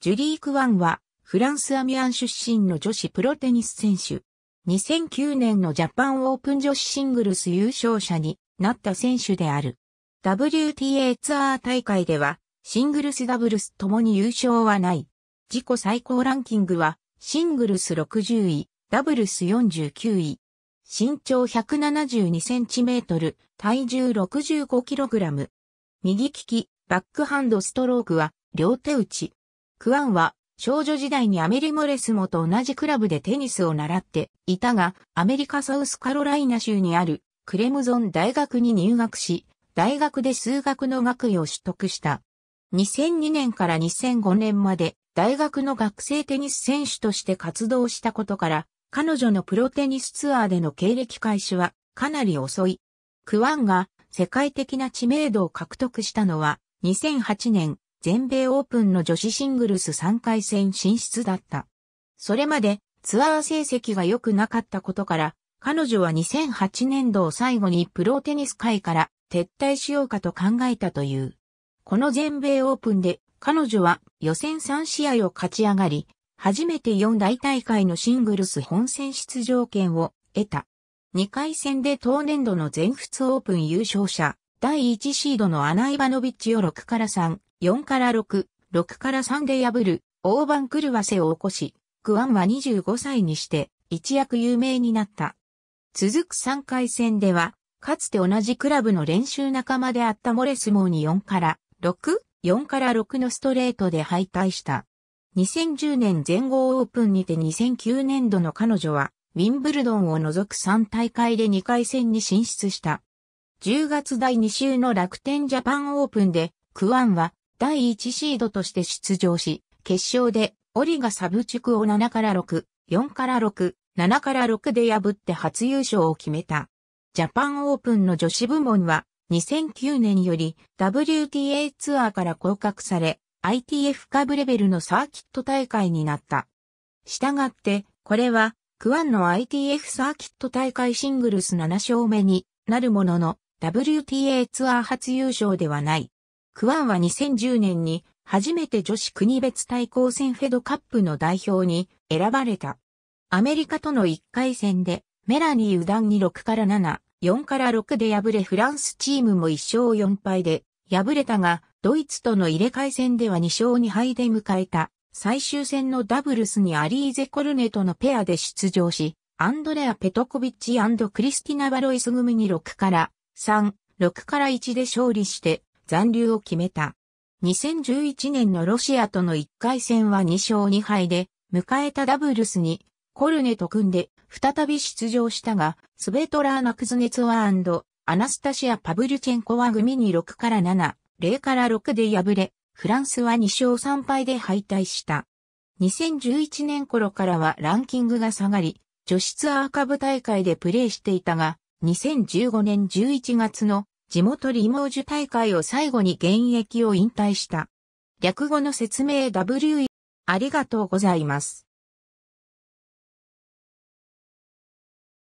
ジュリー・クワンは、フランス・アミアン出身の女子プロテニス選手。2009年のジャパンオープン女子シングルス優勝者になった選手である。WTA ツアー大会では、シングルスダブルスともに優勝はない。自己最高ランキングは、シングルス60位、ダブルス49位。身長1 7 2トル、体重6 5ラム。右利き、バックハンドストロークは、両手打ち。クアンは少女時代にアメリ・モレスモと同じクラブでテニスを習っていたが、アメリカサウスカロライナ州にあるクレムゾン大学に入学し、大学で数学の学位を取得した。2002年から2005年まで大学の学生テニス選手として活動したことから、彼女のプロテニスツアーでの経歴開始はかなり遅い。クワンが世界的な知名度を獲得したのは2008年全米オープンの女子シングルス3回戦進出だった。それまでツアー成績が良くなかったことから、彼女は2008年度を最後にプロテニス界から撤退しようかと考えたという。この全米オープンで彼女は予選3試合を勝ち上がり、初めて4大大会のシングルス本戦出場権を得た。2回戦で当年度の全仏オープン優勝者、第1シードのアナイバノビッチを6から3、4から6、6から3で破る大番狂わせを起こし、グアンは25歳にして一躍有名になった。続く3回戦では、かつて同じクラブの練習仲間であったモレスモーに4から6、4から6のストレートで敗退した。2010年全豪オープンにて2009年度の彼女は、ウィンブルドンを除く3大会で2回戦に進出した。10月第2週の楽天ジャパンオープンで、クワンは第1シードとして出場し、決勝で、オリガサブチュクを7から6、4から6、7から6で破って初優勝を決めた。ジャパンオープンの女子部門は、2009年より WTA ツアーから降格され、ITF 株レベルのサーキット大会になった。したがって、これは、クワンの ITF サーキット大会シングルス7勝目になるものの、WTA ツアー初優勝ではない。クワンは2010年に初めて女子国別対抗戦フェドカップの代表に選ばれた。アメリカとの1回戦でメラニー・ウダンに6から7、4から6で敗れフランスチームも1勝4敗で敗れたが、ドイツとの入れ替え戦では2勝2敗で迎えた最終戦のダブルスにアリーゼ・コルネとのペアで出場し、アンドレア・ペトコビッチクリスティナ・バロイス組に6から3、6から1で勝利して、残留を決めた。2011年のロシアとの1回戦は2勝2敗で、迎えたダブルスにコルネと組んで再び出場したが、スベトラーナ・クズネツワアナスタシア・パブルチェンコは組に6から7、0から6で敗れ、フランスは2勝3敗で敗退した。2011年頃からはランキングが下がり、女子ツアー下部大会でプレーしていたが、2015年11月の地元リモージュ大会を最後に現役を引退した。略語の説明 W ありがとうございます。